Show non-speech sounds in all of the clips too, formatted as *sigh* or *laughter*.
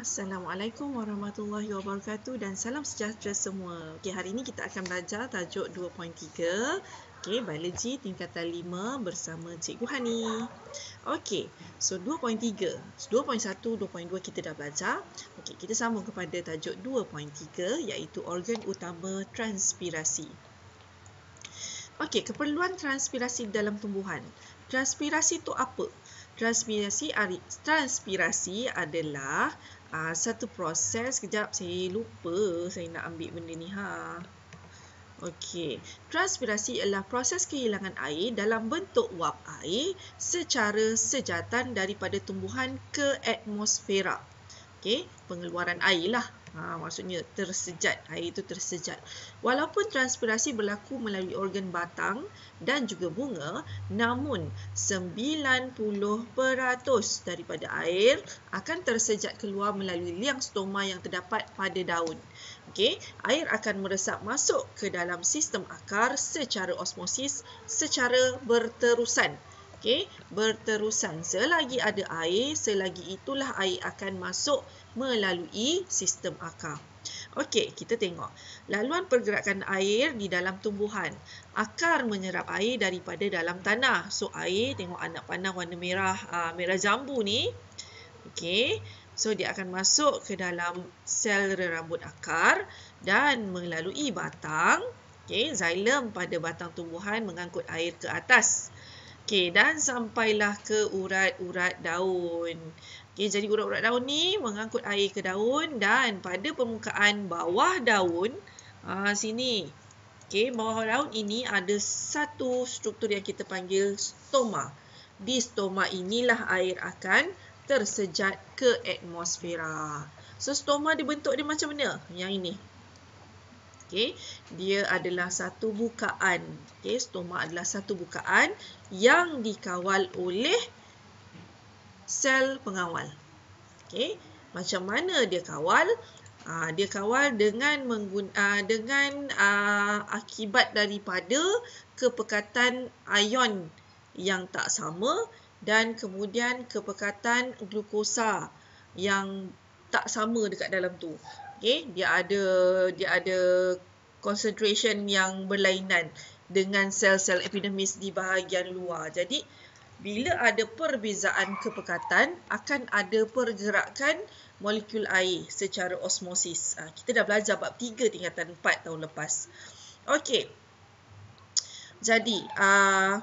Assalamualaikum warahmatullahi wabarakatuh dan salam sejahtera semua. Okey, hari ini kita akan belajar tajuk 2.3, okey, biologi tingkatan 5 bersama Cikgu Hani. Okey, so 2.3, 2.1, 2.2 kita dah belajar. Okey, kita sambung kepada tajuk 2.3 iaitu organ utama transpirasi. Okey, keperluan transpirasi dalam tumbuhan. Transpirasi tu apa? Transpirasi, transpirasi adalah uh, satu proses. Kejap, saya lupa saya nak ambil benda ni. Ha. Okey, transpirasi adalah proses kehilangan air dalam bentuk wap air secara sejatan daripada tumbuhan ke atmosfera. Okey, pengeluaran air lah. Ha, maksudnya tersejat, air itu tersejat. Walaupun transpirasi berlaku melalui organ batang dan juga bunga, namun 90% daripada air akan tersejat keluar melalui liang stoma yang terdapat pada daun. Okey, air akan meresap masuk ke dalam sistem akar secara osmosis secara berterusan. Okey, berterusan. Selagi ada air, selagi itulah air akan masuk melalui sistem akar. Okey, kita tengok. Laluan pergerakan air di dalam tumbuhan. Akar menyerap air daripada dalam tanah. So, air tengok anak panah warna merah aa, ah, merah jambu ni. Okey, so dia akan masuk ke dalam sel rambut akar dan melalui batang. Okey, xylem pada batang tumbuhan mengangkut air ke atas. Okey, dan sampailah ke urat-urat daun. Okay, jadi urat-urat daun ni mengangkut air ke daun dan pada permukaan bawah daun uh, sini. Okay, bawah daun ini ada satu struktur yang kita panggil stoma. Di stoma inilah air akan tersejat ke atmosfera. So, stoma dibentuk dia macam mana? Yang ini. Okay, dia adalah satu bukaan. Okay, stoma adalah satu bukaan yang dikawal oleh sel pengawal. Okey, macam mana dia kawal? Ah, dia kawal dengan ah, dengan ah, akibat daripada kepekatan ion yang tak sama dan kemudian kepekatan glukosa yang tak sama dekat dalam tu. Okey, dia ada dia ada concentration yang berlainan dengan sel-sel epidermis di bahagian luar. Jadi, bila ada perbezaan kepekatan akan ada pergerakan molekul air secara osmosis. Ah, kita dah belajar bab 3 tingkatan 4 tahun lepas. Okey, jadi, uh,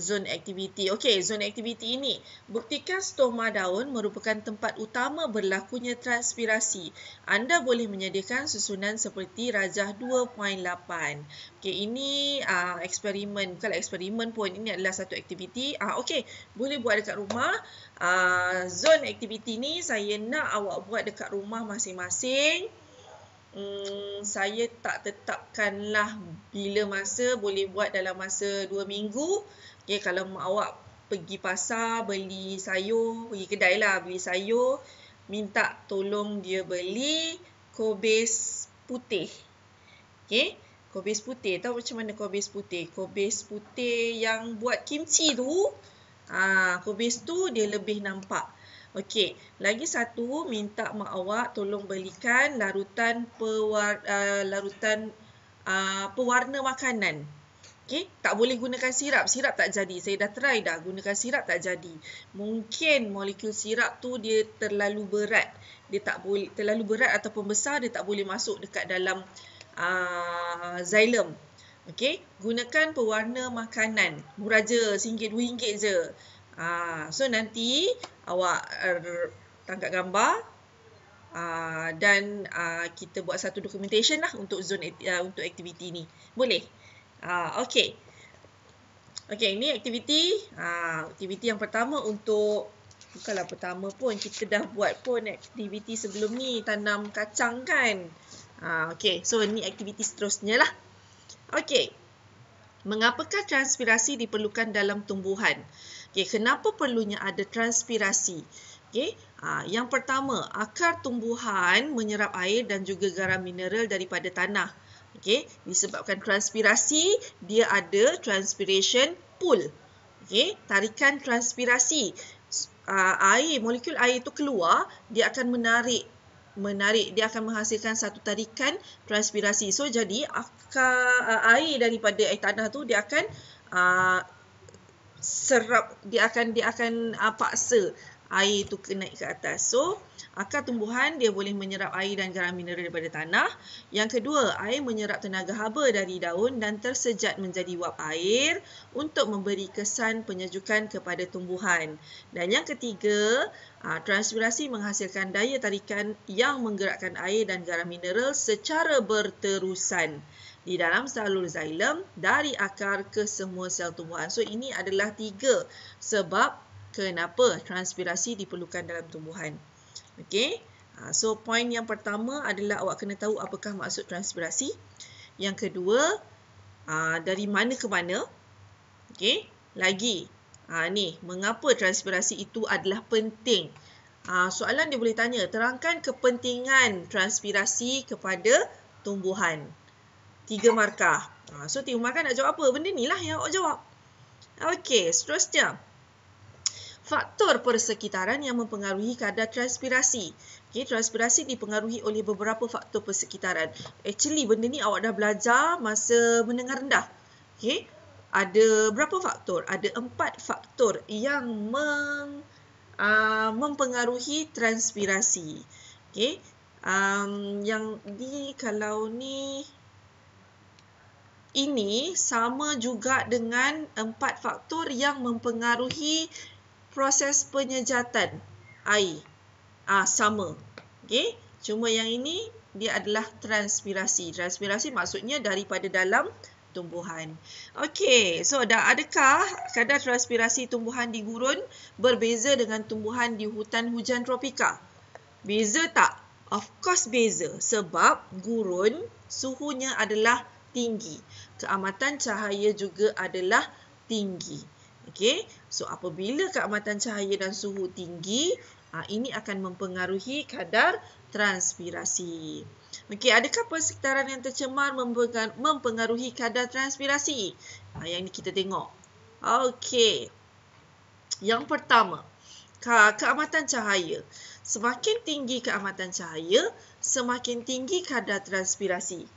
zone aktiviti. Okey, zon aktiviti ini. Buktikan stoma daun merupakan tempat utama berlakunya transpirasi. Anda boleh menyediakan susunan seperti rajah 2.8. Okey, ini uh, eksperimen. Kalau eksperimen pun, ini adalah satu aktiviti. Uh, Okey, boleh buat dekat rumah. Uh, zone aktiviti ini saya nak awak buat dekat rumah masing-masing. Hmm, saya tak tetapkanlah bila masa boleh buat dalam masa 2 minggu. Okay, ya, kalau mak awak pergi pasar, beli sayur, pergi kedai lah beli sayur, minta tolong dia beli kobis putih. Okay, ya, kobis putih. Tahu macam mana kobis putih? Kobis putih yang buat kimchi tu, ah, kobis tu dia lebih nampak. Okey, lagi satu minta mak awak tolong belikan larutan pewar, uh, larutan uh, pewarna makanan. Okey, tak boleh gunakan sirap. Sirap tak jadi. Saya dah try dah gunakan sirap tak jadi. Mungkin molekul sirap tu dia terlalu berat. Dia tak boleh terlalu berat ataupun besar dia tak boleh masuk dekat dalam uh, xylem. Okey, gunakan pewarna makanan. Murah je, RM1, RM2 je. Ha, so nanti awak er, tangkap gambar ha, dan ha, kita buat satu documentation lah untuk zone uh, untuk aktiviti ni. Boleh? Ha, okay. Okay, ini aktiviti. Ha, aktiviti yang pertama untuk, bukanlah pertama pun, kita dah buat pun aktiviti sebelum ni, tanam kacang kan. Ha, okay, so ini aktiviti seterusnya lah. Okay, mengapakah transpirasi diperlukan dalam tumbuhan? Okey, kenapa perlunya ada transpirasi? Okey, ha, yang pertama, akar tumbuhan menyerap air dan juga garam mineral daripada tanah. Okey, disebabkan transpirasi, dia ada transpiration pool. Okey, tarikan transpirasi. Uh, air, molekul air itu keluar, dia akan menarik menarik dia akan menghasilkan satu tarikan transpirasi. So jadi akar ha, air daripada air eh, tanah tu dia akan uh, serap dia akan dia akan uh, paksa air itu tu naik ke atas. So, akar tumbuhan dia boleh menyerap air dan garam mineral daripada tanah. Yang kedua, air menyerap tenaga haba dari daun dan tersejat menjadi wap air untuk memberi kesan penyejukan kepada tumbuhan. Dan yang ketiga, ah, transpirasi menghasilkan daya tarikan yang menggerakkan air dan garam mineral secara berterusan di dalam salur xylem dari akar ke semua sel tumbuhan. So ini adalah tiga sebab kenapa transpirasi diperlukan dalam tumbuhan. Okey. Ha, so point yang pertama adalah awak kena tahu apakah maksud transpirasi. Yang kedua, ha, dari mana ke mana. Okey. Lagi, ha, ni mengapa transpirasi itu adalah penting. Soalan dia boleh tanya, terangkan kepentingan transpirasi kepada tumbuhan tiga markah. Ha, so tiga markah nak jawab apa? Benda ni lah yang awak jawab. Okey, seterusnya. Faktor persekitaran yang mempengaruhi kadar transpirasi. Okay, transpirasi dipengaruhi oleh beberapa faktor persekitaran. Actually, benda ni awak dah belajar masa menengah rendah. Okay, ada berapa faktor? Ada empat faktor yang meng, uh, mempengaruhi transpirasi. Okay, um, yang ni kalau ni ini sama juga dengan empat faktor yang mempengaruhi proses penyejatan air. Ah sama. okay. cuma yang ini dia adalah transpirasi. Transpirasi maksudnya daripada dalam tumbuhan. Okey, so dah adakah kadar transpirasi tumbuhan di gurun berbeza dengan tumbuhan di hutan hujan tropika? Beza tak? Of course beza sebab gurun suhunya adalah tinggi keamatan cahaya juga adalah tinggi. Okey. So apabila keamatan cahaya dan suhu tinggi, ah, ini akan mempengaruhi kadar transpirasi. Okey, adakah persekitaran yang tercemar mempengaruhi kadar transpirasi? Ah, yang ini kita tengok. Okey. Yang pertama, keamatan cahaya. Semakin tinggi keamatan cahaya, semakin tinggi kadar transpirasi.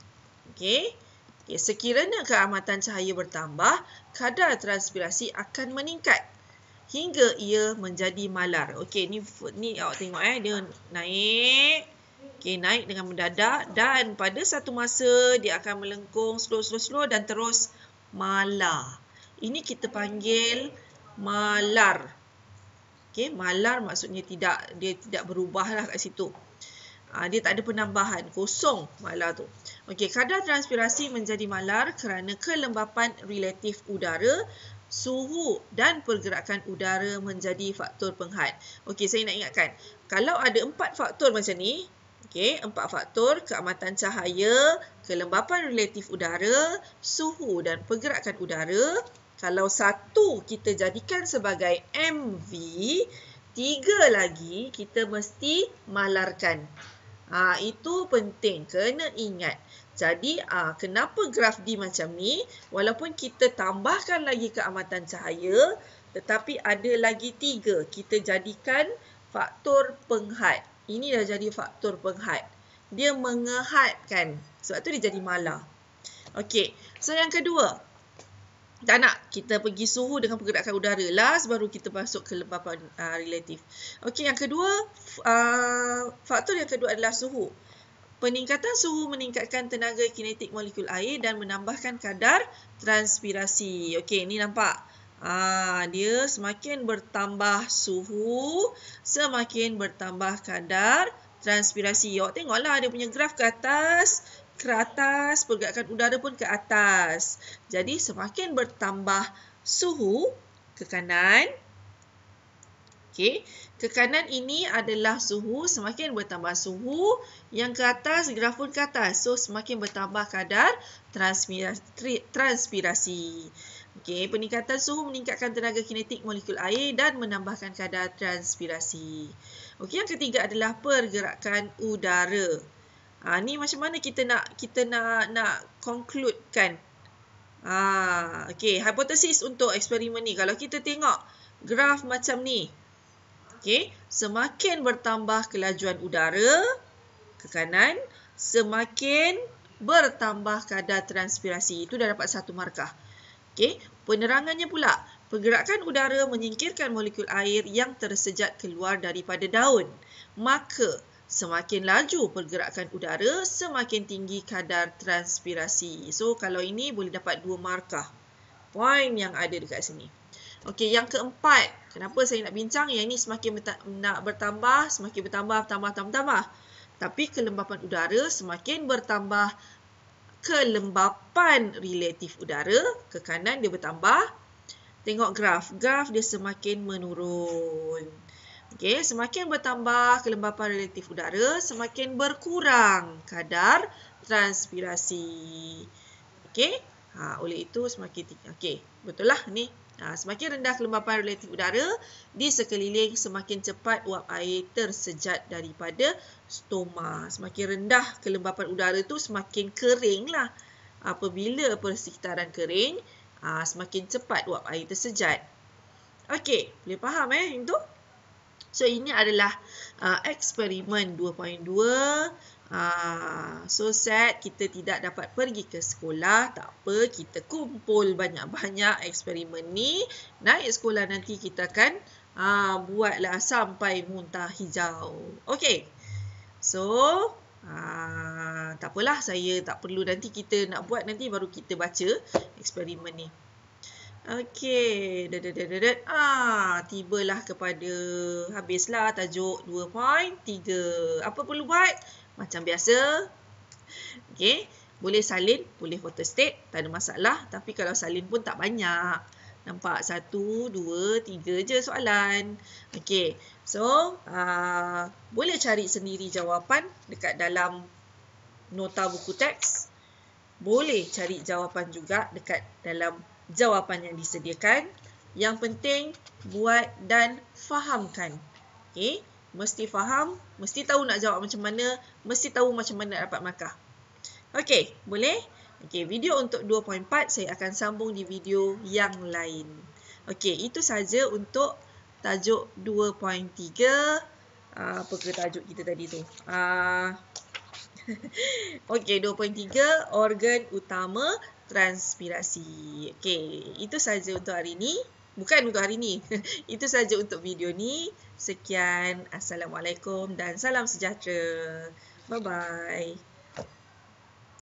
Okey. Ya, sekiranya keamatan cahaya bertambah, kadar transpirasi akan meningkat hingga ia menjadi malar. Okey, ni ni awak tengok eh dia naik. Okey, naik dengan mendadak dan pada satu masa dia akan melengkung slow-slow-slow dan terus malar. Ini kita panggil malar. Okey, malar maksudnya tidak dia tidak berubahlah kat situ. Ah, dia tak ada penambahan, kosong malar tu. Okey, kadar transpirasi menjadi malar kerana kelembapan relatif udara, suhu dan pergerakan udara menjadi faktor penghat. Okey, saya nak ingatkan, kalau ada empat faktor macam ni, okey, empat faktor, keamatan cahaya, kelembapan relatif udara, suhu dan pergerakan udara, kalau satu kita jadikan sebagai MV, tiga lagi kita mesti malarkan. Ha, itu penting. Kena ingat. Jadi, ha, kenapa graf D macam ni? Walaupun kita tambahkan lagi keamatan cahaya, tetapi ada lagi tiga. Kita jadikan faktor penghad. Ini dah jadi faktor penghad. Dia mengehadkan. Sebab tu dia jadi malah. Okey. So, yang kedua. Tak nak. Kita pergi suhu dengan pergerakan udara. Last baru kita masuk ke lembapan uh, ah, relatif. Okey, yang kedua, uh, faktor yang kedua adalah suhu. Peningkatan suhu meningkatkan tenaga kinetik molekul air dan menambahkan kadar transpirasi. Okey, ni nampak. Ah, dia semakin bertambah suhu, semakin bertambah kadar transpirasi. Awak tengoklah dia punya graf ke atas, ke atas, pergerakan udara pun ke atas. Jadi semakin bertambah suhu ke kanan. Okay, ke kanan ini adalah suhu, semakin bertambah suhu yang ke atas grafun ke atas. So semakin bertambah kadar transpirasi. Okay, peningkatan suhu meningkatkan tenaga kinetik molekul air dan menambahkan kadar transpirasi. Okay, yang ketiga adalah pergerakan udara. Ha, ni macam mana kita nak kita nak nak conclude kan? Ha, ah, okay, hipotesis untuk eksperimen ni. Kalau kita tengok graf macam ni. Okay, semakin bertambah kelajuan udara ke kanan, semakin bertambah kadar transpirasi. Itu dah dapat satu markah. Okay, penerangannya pula. Pergerakan udara menyingkirkan molekul air yang tersejat keluar daripada daun. Maka, Semakin laju pergerakan udara, semakin tinggi kadar transpirasi. So, kalau ini boleh dapat dua markah. point yang ada dekat sini. Okey, yang keempat. Kenapa saya nak bincang? Yang ini semakin nak bertambah, semakin bertambah, bertambah, bertambah, bertambah. Tapi kelembapan udara semakin bertambah kelembapan relatif udara. Ke kanan dia bertambah. Tengok graf. Graf dia semakin menurun. Okey, semakin bertambah kelembapan relatif udara, semakin berkurang kadar transpirasi. Okey, ha, oleh itu semakin okey betul lah ni. Ha, semakin rendah kelembapan relatif udara di sekeliling, semakin cepat uap air tersejat daripada stoma. Semakin rendah kelembapan udara tu semakin kering lah. Apabila persekitaran kering, ha, semakin cepat uap air tersejat. Okey, boleh faham eh itu? So ini adalah uh, eksperimen 2.2. Uh, so sad kita tidak dapat pergi ke sekolah Tak apa kita kumpul banyak-banyak eksperimen ni Naik sekolah nanti kita akan uh, buatlah sampai muntah hijau Okay So uh, Tak apalah saya tak perlu nanti kita nak buat nanti baru kita baca eksperimen ni Okey, dah dah dah dah dah. Ah, tibalah kepada habislah tajuk 2.3. Apa perlu buat? Macam biasa. Okey, boleh salin, boleh photostat, tak ada masalah. Tapi kalau salin pun tak banyak. Nampak? Satu, dua, tiga je soalan. Okey, so uh, boleh cari sendiri jawapan dekat dalam nota buku teks. Boleh cari jawapan juga dekat dalam jawapan yang disediakan. Yang penting, buat dan fahamkan. Okay? Mesti faham, mesti tahu nak jawab macam mana, mesti tahu macam mana dapat markah. Okey, boleh? Okey, video untuk 2.4 saya akan sambung di video yang lain. Okey, itu saja untuk tajuk 2.3. Ah, apa ke tajuk kita tadi tu? Ah. *laughs* Okey, 2.3 organ utama transpirasi. Okey, itu saja untuk hari ini. Bukan untuk hari ini. *laughs* itu saja untuk video ni. Sekian. Assalamualaikum dan salam sejahtera. Bye-bye.